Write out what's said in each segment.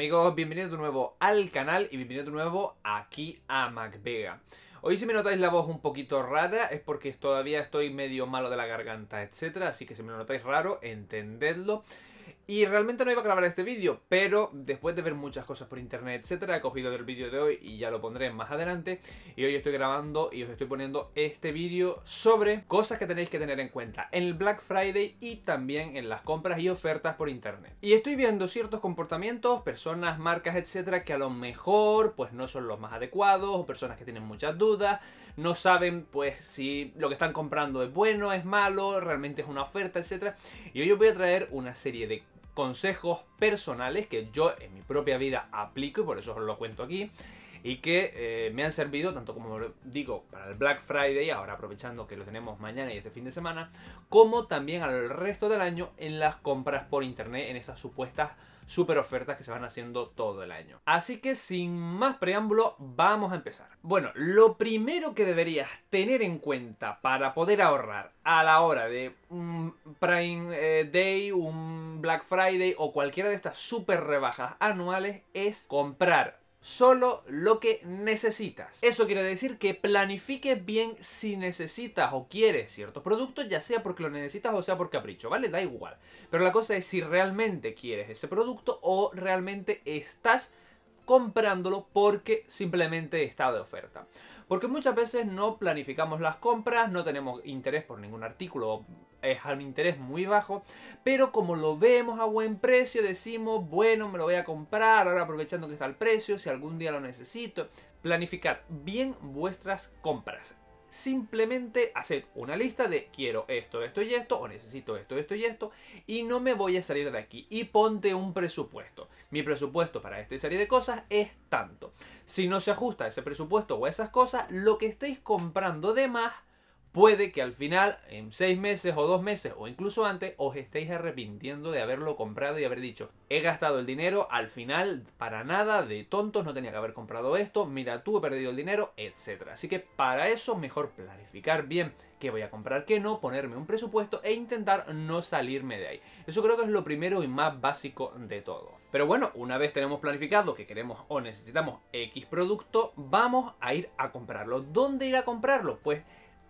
amigos, bienvenidos de nuevo al canal y bienvenidos de nuevo aquí a MacVega. Hoy si me notáis la voz un poquito rara es porque todavía estoy medio malo de la garganta, etcétera, así que si me notáis raro, entendedlo. Y realmente no iba a grabar este vídeo, pero después de ver muchas cosas por internet, etcétera, he cogido del vídeo de hoy y ya lo pondré más adelante. Y hoy estoy grabando y os estoy poniendo este vídeo sobre cosas que tenéis que tener en cuenta en el Black Friday y también en las compras y ofertas por internet. Y estoy viendo ciertos comportamientos, personas, marcas, etcétera, que a lo mejor pues no son los más adecuados, o personas que tienen muchas dudas, no saben pues si lo que están comprando es bueno, es malo, realmente es una oferta, etcétera. Y hoy os voy a traer una serie de consejos personales que yo en mi propia vida aplico y por eso os lo cuento aquí y que eh, me han servido, tanto como digo, para el Black Friday, ahora aprovechando que lo tenemos mañana y este fin de semana, como también al resto del año en las compras por internet, en esas supuestas super ofertas que se van haciendo todo el año. Así que sin más preámbulo, vamos a empezar. Bueno, lo primero que deberías tener en cuenta para poder ahorrar a la hora de un Prime eh, Day, un Black Friday o cualquiera de estas super rebajas anuales es comprar solo lo que necesitas. Eso quiere decir que planifique bien si necesitas o quieres cierto producto, ya sea porque lo necesitas o sea por capricho, ¿vale? Da igual. Pero la cosa es si realmente quieres ese producto o realmente estás comprándolo porque simplemente está de oferta. Porque muchas veces no planificamos las compras, no tenemos interés por ningún artículo es a un interés muy bajo, pero como lo vemos a buen precio, decimos, bueno, me lo voy a comprar, ahora aprovechando que está el precio, si algún día lo necesito. Planificad bien vuestras compras. Simplemente haced una lista de quiero esto, esto y esto, o necesito esto, esto y esto, y no me voy a salir de aquí. Y ponte un presupuesto. Mi presupuesto para esta serie de cosas es tanto. Si no se ajusta ese presupuesto o esas cosas, lo que estéis comprando de más puede que al final, en seis meses o dos meses o incluso antes, os estéis arrepintiendo de haberlo comprado y haber dicho, he gastado el dinero, al final para nada, de tontos, no tenía que haber comprado esto, mira tú he perdido el dinero, etc. Así que para eso mejor planificar bien qué voy a comprar, qué no, ponerme un presupuesto e intentar no salirme de ahí. Eso creo que es lo primero y más básico de todo. Pero bueno, una vez tenemos planificado que queremos o necesitamos X producto, vamos a ir a comprarlo. ¿Dónde ir a comprarlo? Pues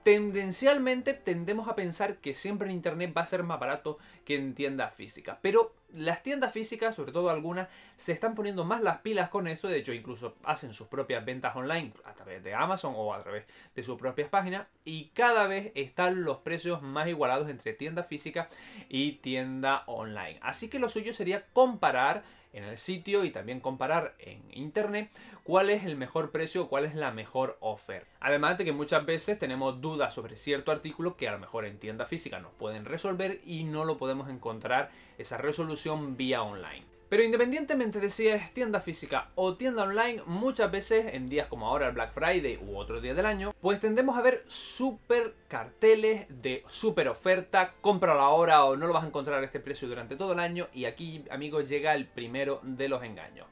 tendencialmente tendemos a pensar que siempre en internet va a ser más barato que en tiendas físicas. Pero las tiendas físicas, sobre todo algunas, se están poniendo más las pilas con eso. De hecho, incluso hacen sus propias ventas online a través de Amazon o a través de sus propias páginas. Y cada vez están los precios más igualados entre tienda física y tienda online. Así que lo suyo sería comparar en el sitio y también comparar en internet cuál es el mejor precio o cuál es la mejor oferta. Además de que muchas veces tenemos dudas sobre cierto artículo que a lo mejor en tienda física nos pueden resolver y no lo podemos encontrar esa resolución vía online. Pero independientemente de si es tienda física o tienda online, muchas veces en días como ahora el Black Friday u otro día del año, pues tendemos a ver super carteles de super oferta, cómpralo ahora o no lo vas a encontrar a este precio durante todo el año y aquí amigos llega el primero de los engaños.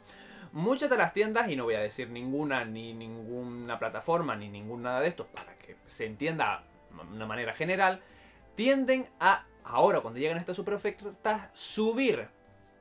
Muchas de las tiendas, y no voy a decir ninguna, ni ninguna plataforma, ni ningún nada de estos, para que se entienda de una manera general, tienden a, ahora cuando llegan estas super ofertas, subir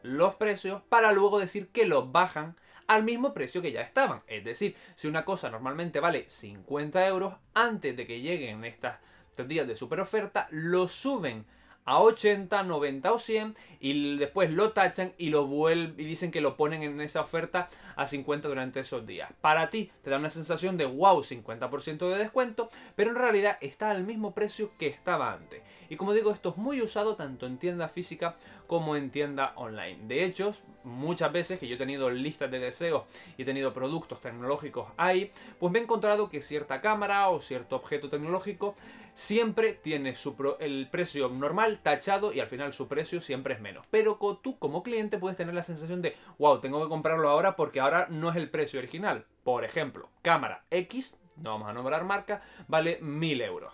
los precios para luego decir que los bajan al mismo precio que ya estaban. Es decir, si una cosa normalmente vale 50 euros, antes de que lleguen estas días de super oferta, lo suben a 80, 90 o 100 y después lo tachan y lo vuelven y dicen que lo ponen en esa oferta a 50 durante esos días. Para ti te da una sensación de wow, 50% de descuento, pero en realidad está al mismo precio que estaba antes. Y como digo, esto es muy usado tanto en tienda física como en tienda online. De hecho, muchas veces que yo he tenido listas de deseos y he tenido productos tecnológicos ahí, pues me he encontrado que cierta cámara o cierto objeto tecnológico siempre tiene su el precio normal tachado y al final su precio siempre es menos. Pero tú como cliente puedes tener la sensación de, wow, tengo que comprarlo ahora porque ahora no es el precio original. Por ejemplo, cámara X, no vamos a nombrar marca, vale 1000 euros.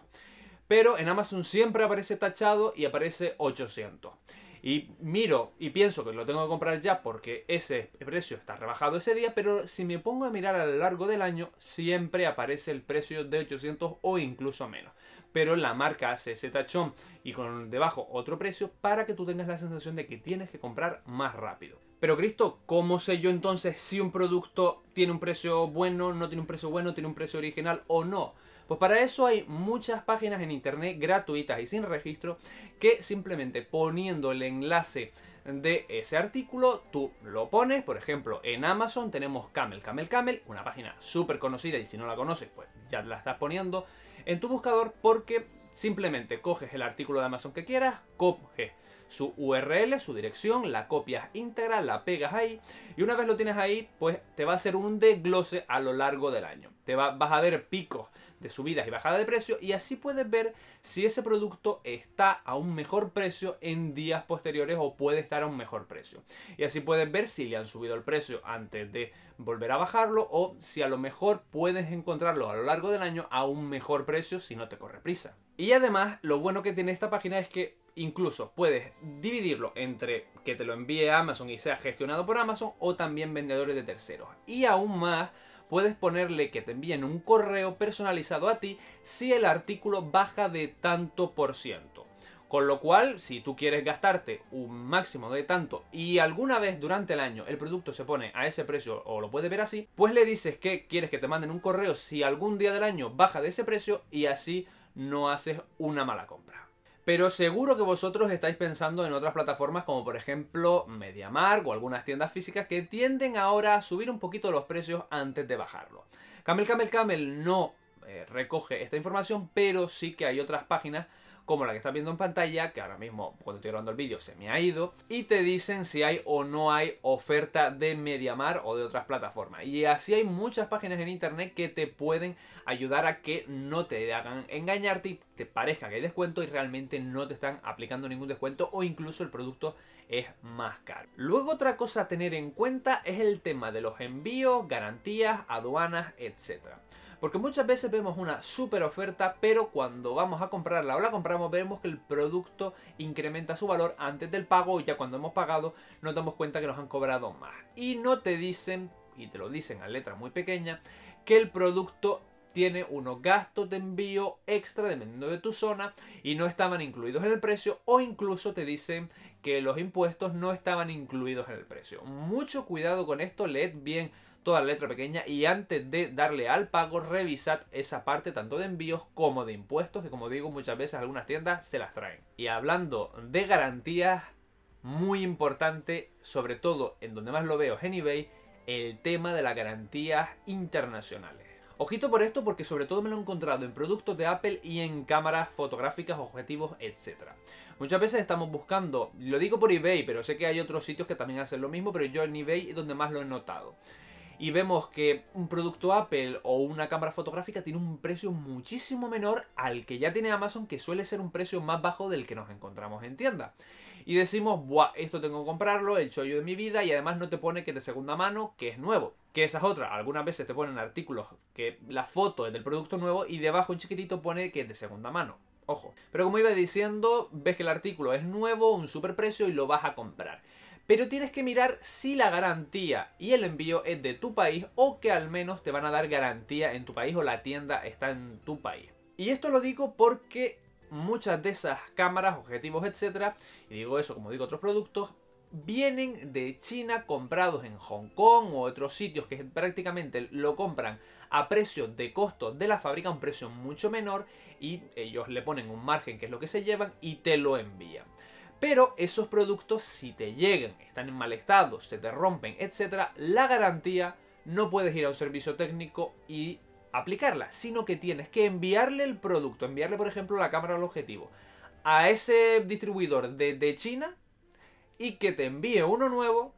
Pero en Amazon siempre aparece tachado y aparece 800. Y miro y pienso que lo tengo que comprar ya porque ese precio está rebajado ese día, pero si me pongo a mirar a lo largo del año, siempre aparece el precio de 800 o incluso menos. Pero la marca hace ese tachón y con debajo otro precio para que tú tengas la sensación de que tienes que comprar más rápido. Pero Cristo, ¿cómo sé yo entonces si un producto tiene un precio bueno, no tiene un precio bueno, tiene un precio original o no? Pues para eso hay muchas páginas en internet gratuitas y sin registro que simplemente poniendo el enlace de ese artículo, tú lo pones, por ejemplo, en Amazon tenemos Camel, Camel, Camel, una página súper conocida y si no la conoces, pues ya la estás poniendo en tu buscador porque simplemente coges el artículo de Amazon que quieras, coges su URL, su dirección, la copias íntegra, la pegas ahí y una vez lo tienes ahí, pues te va a hacer un desglose a lo largo del año. Te vas a ver picos de subidas y bajadas de precio y así puedes ver si ese producto está a un mejor precio en días posteriores o puede estar a un mejor precio. Y así puedes ver si le han subido el precio antes de volver a bajarlo o si a lo mejor puedes encontrarlo a lo largo del año a un mejor precio si no te corre prisa. Y además, lo bueno que tiene esta página es que incluso puedes dividirlo entre que te lo envíe Amazon y sea gestionado por Amazon o también vendedores de terceros. Y aún más, puedes ponerle que te envíen un correo personalizado a ti si el artículo baja de tanto por ciento. Con lo cual, si tú quieres gastarte un máximo de tanto y alguna vez durante el año el producto se pone a ese precio o lo puedes ver así, pues le dices que quieres que te manden un correo si algún día del año baja de ese precio y así no haces una mala compra. Pero seguro que vosotros estáis pensando en otras plataformas como por ejemplo MediaMark o algunas tiendas físicas que tienden ahora a subir un poquito los precios antes de bajarlo. Camel Camel Camel no eh, recoge esta información, pero sí que hay otras páginas como la que estás viendo en pantalla, que ahora mismo cuando estoy grabando el vídeo se me ha ido, y te dicen si hay o no hay oferta de Mediamar o de otras plataformas. Y así hay muchas páginas en internet que te pueden ayudar a que no te hagan engañarte y te parezca que hay descuento y realmente no te están aplicando ningún descuento o incluso el producto es más caro. Luego otra cosa a tener en cuenta es el tema de los envíos, garantías, aduanas, etcétera. Porque muchas veces vemos una super oferta, pero cuando vamos a comprarla o la compramos, vemos que el producto incrementa su valor antes del pago y ya cuando hemos pagado nos damos cuenta que nos han cobrado más. Y no te dicen, y te lo dicen a letra muy pequeña, que el producto tiene unos gastos de envío extra dependiendo de tu zona y no estaban incluidos en el precio o incluso te dicen que los impuestos no estaban incluidos en el precio. Mucho cuidado con esto, leed bien toda la letra pequeña y antes de darle al pago revisad esa parte tanto de envíos como de impuestos que como digo muchas veces algunas tiendas se las traen. Y hablando de garantías, muy importante, sobre todo en donde más lo veo en eBay, el tema de las garantías internacionales. Ojito por esto porque sobre todo me lo he encontrado en productos de Apple y en cámaras fotográficas, objetivos, etc. Muchas veces estamos buscando, lo digo por eBay, pero sé que hay otros sitios que también hacen lo mismo, pero yo en eBay es donde más lo he notado y vemos que un producto Apple o una cámara fotográfica tiene un precio muchísimo menor al que ya tiene Amazon, que suele ser un precio más bajo del que nos encontramos en tienda. Y decimos, Buah, esto tengo que comprarlo, el chollo de mi vida, y además no te pone que es de segunda mano, que es nuevo. Que esa es otra, algunas veces te ponen artículos que la foto es del producto nuevo y debajo un chiquitito pone que es de segunda mano. Ojo. Pero como iba diciendo, ves que el artículo es nuevo, un superprecio y lo vas a comprar pero tienes que mirar si la garantía y el envío es de tu país o que al menos te van a dar garantía en tu país o la tienda está en tu país. Y esto lo digo porque muchas de esas cámaras, objetivos, etcétera, y digo eso como digo otros productos, vienen de China comprados en Hong Kong o otros sitios que prácticamente lo compran a precio de costo de la fábrica, un precio mucho menor, y ellos le ponen un margen que es lo que se llevan y te lo envían pero esos productos si te llegan, están en mal estado, se te rompen, etc., la garantía no puedes ir a un servicio técnico y aplicarla, sino que tienes que enviarle el producto, enviarle por ejemplo la cámara al objetivo a ese distribuidor de, China y que te envíe uno nuevo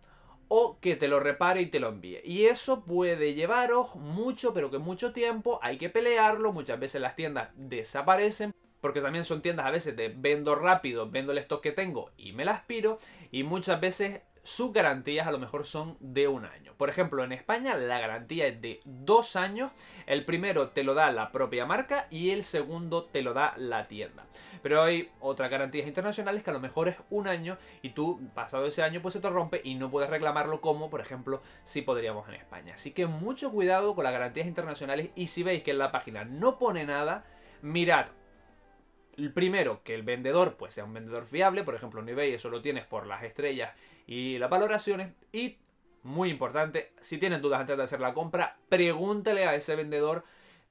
o que te lo repare y te lo envíe. Y eso puede llevaros mucho, pero que mucho tiempo, hay que pelearlo, muchas veces las tiendas desaparecen porque también son tiendas a veces de vendo rápido, vendo el stock que tengo y me las piro, y muchas veces sus garantías a lo mejor son de un año. Por ejemplo, en España la garantía es de dos años. El primero te lo da la propia marca y el segundo te lo da la tienda. Pero hay otras garantías internacionales que a lo mejor es un año y tú, pasado ese año, pues se te rompe y no puedes reclamarlo como, por ejemplo, si podríamos en España. Así que mucho cuidado con las garantías internacionales y si veis que en la página no pone nada, mirad primero, que el vendedor pues sea un vendedor fiable, por ejemplo en eBay eso lo tienes por las estrellas y las valoraciones y muy importante, si tienen dudas antes de hacer la compra, pregúntale a ese vendedor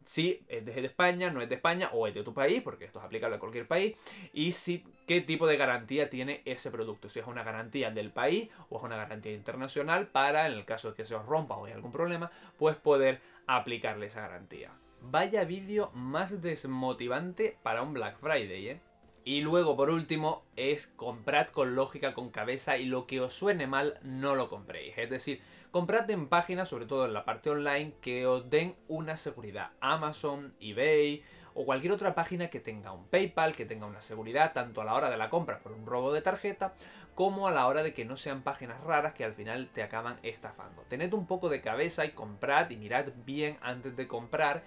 si es de España, no es de España o es de tu país, porque esto es aplicable a cualquier país, y si qué tipo de garantía tiene ese producto, si es una garantía del país o es una garantía internacional para en el caso de que se os rompa o hay algún problema, pues poder aplicarle esa garantía. Vaya vídeo más desmotivante para un Black Friday, ¿eh? Y luego, por último, es comprad con lógica, con cabeza y lo que os suene mal, no lo compréis. Es decir, comprad en páginas, sobre todo en la parte online, que os den una seguridad. Amazon, eBay o cualquier otra página que tenga un PayPal, que tenga una seguridad, tanto a la hora de la compra por un robo de tarjeta, como a la hora de que no sean páginas raras que al final te acaban estafando. Tened un poco de cabeza y comprad y mirad bien antes de comprar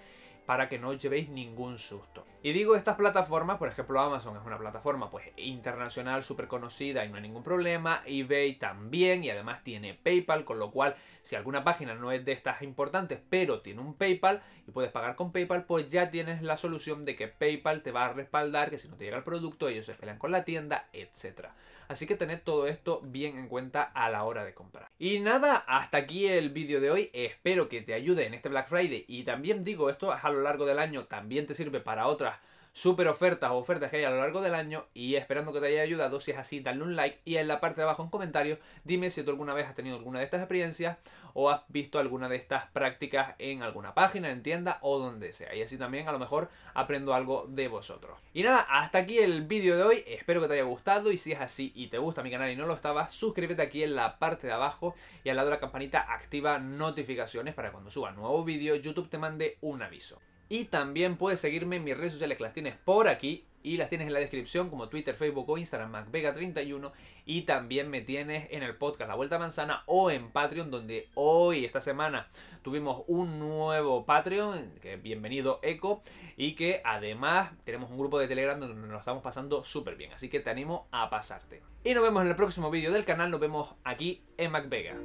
para que no os llevéis ningún susto. Y digo estas plataformas, por ejemplo Amazon es una plataforma pues internacional, súper conocida y no hay ningún problema, eBay también y además tiene PayPal, con lo cual si alguna página no es de estas importantes pero tiene un PayPal y puedes pagar con PayPal, pues ya tienes la solución de que PayPal te va a respaldar, que si no te llega el producto ellos se pelean con la tienda, etc. Así que tened todo esto bien en cuenta a la hora de comprar. Y nada, hasta aquí el vídeo de hoy, espero que te ayude en este Black Friday y también digo esto, lo largo del año también te sirve para otras super ofertas o ofertas que hay a lo largo del año y esperando que te haya ayudado. Si es así, dale un like y en la parte de abajo en comentarios dime si tú alguna vez has tenido alguna de estas experiencias o has visto alguna de estas prácticas en alguna página, en tienda o donde sea. Y así también a lo mejor aprendo algo de vosotros. Y nada, hasta aquí el vídeo de hoy. Espero que te haya gustado y si es así y te gusta mi canal y no lo estabas, suscríbete aquí en la parte de abajo y al lado de la campanita activa notificaciones para cuando suba nuevo vídeo YouTube te mande un aviso. Y también puedes seguirme en mis redes sociales que las tienes por aquí y las tienes en la descripción como Twitter, Facebook o Instagram, MacVega31 y también me tienes en el podcast La Vuelta Manzana o en Patreon donde hoy, esta semana, tuvimos un nuevo Patreon, que bienvenido Eco, y que además tenemos un grupo de Telegram donde nos lo estamos pasando súper bien, así que te animo a pasarte. Y nos vemos en el próximo vídeo del canal, nos vemos aquí en MacVega.